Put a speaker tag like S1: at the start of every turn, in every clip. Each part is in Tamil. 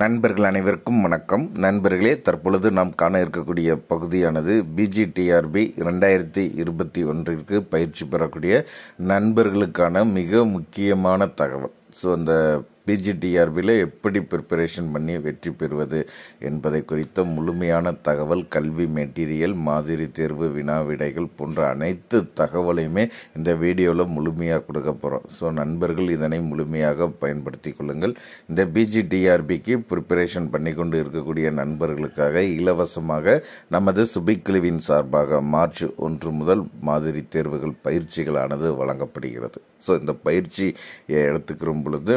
S1: நண்பர்கள் அனைவருக்கும் வணக்கம் நண்பர்களே தற்பொழுது நாம் காண இருக்கக்கூடிய பகுதியானது பிஜிடிஆர்பி ரெண்டாயிரத்தி இருபத்தி ஒன்றிற்கு பயிற்சி பெறக்கூடிய நண்பர்களுக்கான மிக முக்கியமான தகவல் ஸோ அந்த பிஜிடிஆர்பியில் எப்படி ப்ரிப்பரேஷன் பண்ணி வெற்றி பெறுவது என்பதை குறித்த முழுமையான தகவல் கல்வி மெட்டீரியல் மாதிரி தேர்வு வினா விடைகள் போன்ற அனைத்து தகவலையுமே இந்த வீடியோவில் முழுமையாக கொடுக்க போகிறோம் ஸோ நண்பர்கள் இதனை முழுமையாக பயன்படுத்தி கொள்ளுங்கள் இந்த பிஜிடிஆர்பிக்கு ப்ரிப்பரேஷன் பண்ணி கொண்டு இருக்கக்கூடிய நண்பர்களுக்காக இலவசமாக நமது சுபிக்குழுவின் சார்பாக மார்ச் ஒன்று முதல் மாதிரி தேர்வுகள் பயிற்சிகளானது வழங்கப்படுகிறது ஸோ இந்த பயிற்சி எடுத்துக்கிற பொழுது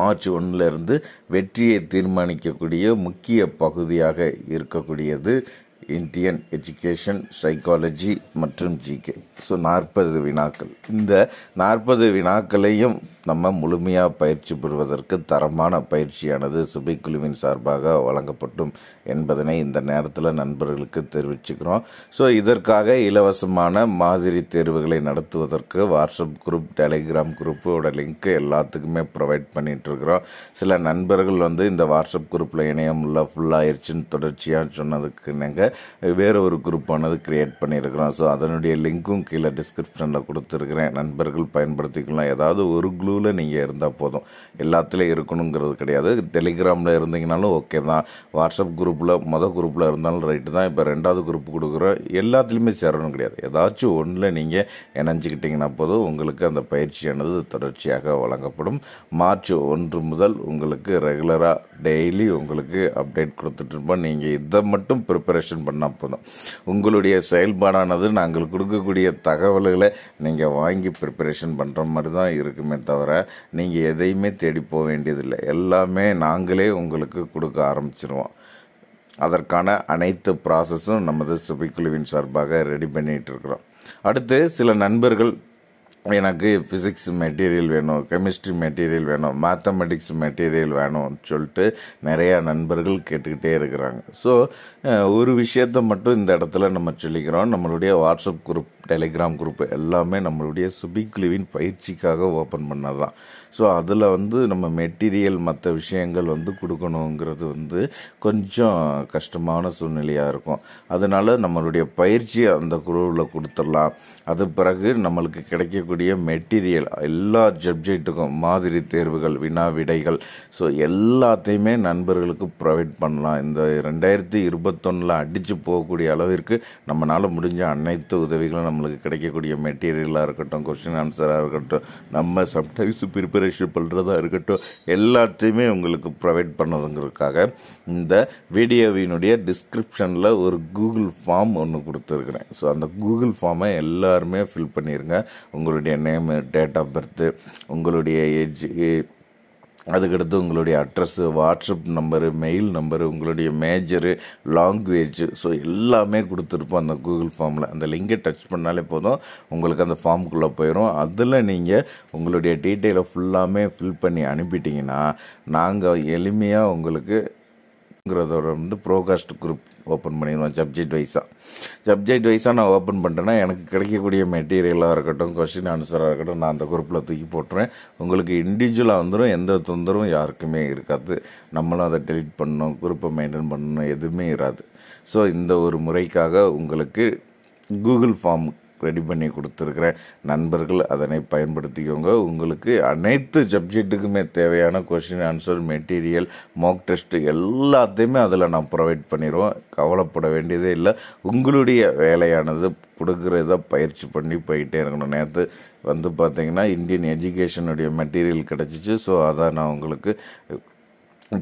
S1: மார்ச் ஒன்றிலிருந்து வெற்றியை தீர்மானிக்கக்கூடிய முக்கிய பகுதியாக இருக்கக்கூடியது இந்தியன் எஜுகேஷன் சைக்காலஜி மற்றும் ஜிகே ஸோ நாற்பது வினாக்கள் இந்த நாற்பது வினாக்களையும் நம்ம முழுமையாக பயிற்சி பெறுவதற்கு தரமான பயிற்சியானது சுபைக்குழுவின் சார்பாக வழங்கப்பட்டும் என்பதனை இந்த நேரத்தில் நண்பர்களுக்கு தெரிவிச்சுக்கிறோம் ஸோ இதற்காக இலவசமான மாதிரி தேர்வுகளை நடத்துவதற்கு வாட்ஸ்அப் குரூப் டெலிகிராம் குரூப்போட லிங்க்கு எல்லாத்துக்குமே ப்ரொவைட் இருக்கிறோம் சில நண்பர்கள் வந்து இந்த வாட்ஸ்அப் குரூப்பில் இணையம் உள்ள ஃபுல்லாகிடுச்சின்னு தொடர்ச்சியாக சொன்னதுக்கு நாங்கள் வேறு ஒரு குரூப்பானது க்ரியேட் பண்ணியிருக்கிறோம் ஸோ அதனுடைய லிங்க்கும் கீழே டிஸ்கிரிப்ஷனில் கொடுத்துருக்குறேன் நண்பர்கள் பயன்படுத்திக்கலாம் ஏதாவது ஒரு குளூ குழுவில் நீங்கள் இருந்தால் போதும் எல்லாத்துலேயும் இருக்கணுங்கிறது கிடையாது டெலிகிராமில் இருந்தீங்கனாலும் ஓகே தான் வாட்ஸ்அப் குரூப்பில் மொதல் குரூப்பில் இருந்தாலும் ரைட்டு தான் இப்போ ரெண்டாவது குரூப் கொடுக்குறோம் எல்லாத்துலேயுமே சேரணும் கிடையாது ஏதாச்சும் ஒன்றில் நீங்கள் இணைஞ்சிக்கிட்டிங்கன்னா போதும் உங்களுக்கு அந்த பயிற்சியானது தொடர்ச்சியாக வழங்கப்படும் மார்ச் ஒன்று முதல் உங்களுக்கு ரெகுலராக டெய்லி உங்களுக்கு அப்டேட் கொடுத்துட்ருப்போம் நீங்கள் இதை மட்டும் ப்ரிப்பரேஷன் பண்ணால் போதும் உங்களுடைய செயல்பாடானது நாங்கள் கொடுக்கக்கூடிய தகவல்களை நீங்கள் வாங்கி ப்ரிப்பரேஷன் பண்ணுற மாதிரி தான் இருக்குமே தவிர தவிர நீங்கள் எதையுமே தேடி போக வேண்டியதில்லை எல்லாமே நாங்களே உங்களுக்கு கொடுக்க ஆரம்பிச்சிருவோம் அதற்கான அனைத்து ப்ராசஸும் நமது சுபிக்குழுவின் சார்பாக ரெடி பண்ணிகிட்டு இருக்கிறோம் அடுத்து சில நண்பர்கள் எனக்கு ஃபிசிக்ஸ் மெட்டீரியல் வேணும் கெமிஸ்ட்ரி மெட்டீரியல் வேணும் மேத்தமெட்டிக்ஸ் மெட்டீரியல் வேணும்னு சொல்லிட்டு நிறையா நண்பர்கள் கேட்டுக்கிட்டே இருக்கிறாங்க ஸோ ஒரு விஷயத்த மட்டும் இந்த இடத்துல நம்ம சொல்லிக்கிறோம் நம்மளுடைய வாட்ஸ்அப் குரூப் டெலிகிராம் குரூப் எல்லாமே நம்மளுடைய சுபிக்லிவின் பயிற்சிக்காக ஓப்பன் பண்ணது தான் ஸோ அதில் வந்து நம்ம மெட்டீரியல் மற்ற விஷயங்கள் வந்து கொடுக்கணுங்கிறது வந்து கொஞ்சம் கஷ்டமான சூழ்நிலையாக இருக்கும் அதனால் நம்மளுடைய பயிற்சி அந்த குழுவில் கொடுத்துடலாம் அது பிறகு நம்மளுக்கு கிடைக்க இருக்கக்கூடிய மெட்டீரியல் எல்லா சப்ஜெக்ட்டுக்கும் மாதிரி தேர்வுகள் வினா விடைகள் ஸோ எல்லாத்தையுமே நண்பர்களுக்கு ப்ரொவைட் பண்ணலாம் இந்த ரெண்டாயிரத்தி இருபத்தொன்னில் அடித்து போகக்கூடிய அளவிற்கு நம்மளால் முடிஞ்ச அனைத்து உதவிகளும் நம்மளுக்கு கிடைக்கக்கூடிய மெட்டீரியலாக இருக்கட்டும் கொஸ்டின் ஆன்சராக இருக்கட்டும் நம்ம சம்டைம்ஸ் ப்ரிப்பரேஷன் பண்ணுறதா இருக்கட்டும் எல்லாத்தையுமே உங்களுக்கு ப்ரொவைட் பண்ணதுங்கிறதுக்காக இந்த வீடியோவினுடைய டிஸ்கிரிப்ஷனில் ஒரு கூகுள் ஃபார்ம் ஒன்று கொடுத்துருக்குறேன் ஸோ அந்த கூகுள் ஃபார்மை எல்லாருமே ஃபில் பண்ணிடுங்க உங்களுடைய உங்களுடைய நேமு டேட் ஆஃப் பர்த்து உங்களுடைய ஏஜ் அதுக்கடுத்து உங்களுடைய address WhatsApp number mail number உங்களுடைய மேஜரு லாங்குவேஜ் ஸோ எல்லாமே கொடுத்துருப்போம் அந்த கூகுள் ஃபார்மில் அந்த லிங்கை டச் பண்ணாலே போதும் உங்களுக்கு அந்த ஃபார்முக்குள்ளே போயிடும் அதில் நீங்கள் உங்களுடைய டீட்டெயிலை ஃபுல்லாமே ஃபில் பண்ணி அனுப்பிட்டிங்கன்னா நாங்கள் எளிமையாக உங்களுக்கு ங்கிறதோட வந்து ப்ரோகாஸ்ட் குரூப் ஓப்பன் பண்ணிடுவேன் சப்ஜெக்ட் வைஸாக சப்ஜெக்ட் வைஸாக நான் ஓப்பன் பண்ணிட்டேன்னா எனக்கு கிடைக்கக்கூடிய மெட்டீரியலாக இருக்கட்டும் கொஷின் ஆன்சராக இருக்கட்டும் நான் அந்த குரூப்பில் தூக்கி போட்டுருவேன் உங்களுக்கு இண்டிவிஜுவலாக வந்துடும் எந்த தொந்தரவும் யாருக்குமே இருக்காது நம்மளும் அதை டெலிட் பண்ணணும் குரூப்பை மெயின்டைன் பண்ணணும் எதுவுமே இராது ஸோ இந்த ஒரு முறைக்காக உங்களுக்கு கூகுள் ஃபார்ம் ரெடி பண்ணி கொடுத்துருக்குறேன் நண்பர்கள் அதனை பயன்படுத்திக்கோங்க உங்களுக்கு அனைத்து சப்ஜெக்ட்டுக்குமே தேவையான question answer material mock test எல்லாத்தையுமே அதில் நான் ப்ரொவைட் பண்ணிடுவோம் கவலைப்பட வேண்டியதே இல்லை உங்களுடைய வேலையானது கொடுக்குறத பயிற்சி பண்ணி போயிட்டே இருக்கணும் நேற்று வந்து பார்த்திங்கன்னா இந்தியன் எஜுகேஷனுடைய மெட்டீரியல் கிடச்சிச்சு ஸோ அதை நான் உங்களுக்கு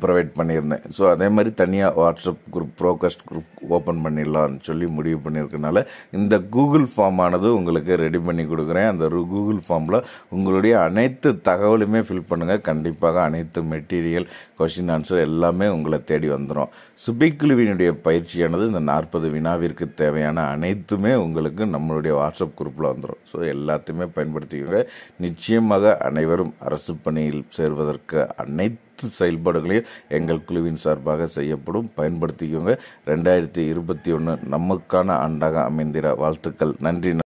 S1: ப்ரொவைட் பண்ணியிருந்தேன் ஸோ அதே மாதிரி தனியாக WhatsApp group broadcast group open பண்ணிடலாம்னு சொல்லி முடிவு பண்ணியிருக்கனால இந்த கூகுள் ஃபார்ம் ஆனது உங்களுக்கு ரெடி பண்ணி கொடுக்குறேன் அந்த கூகுள் ஃபார்மில் உங்களுடைய அனைத்து தகவலுமே ஃபில் பண்ணுங்கள் கண்டிப்பாக அனைத்து மெட்டீரியல் கொஷின் ஆன்சர் எல்லாமே உங்களை தேடி வந்துடும் சுபிக்குழுவினுடைய பயிற்சியானது இந்த நாற்பது வினாவிற்கு தேவையான அனைத்துமே உங்களுக்கு நம்மளுடைய வாட்ஸ்அப் குரூப்பில் வந்துடும் ஸோ எல்லாத்தையுமே பயன்படுத்திக்கோங்க நிச்சயமாக அனைவரும் அரசு பணியில் சேர்வதற்கு அனைத்து அனைத்து செயல்பாடுகளையும் எங்கள் குழுவின் சார்பாக செய்யப்படும் பயன்படுத்திக்கோங்க ரெண்டாயிரத்தி இருபத்தி ஒன்று நமக்கான ஆண்டாக அமைந்திட வாழ்த்துக்கள் நன்றி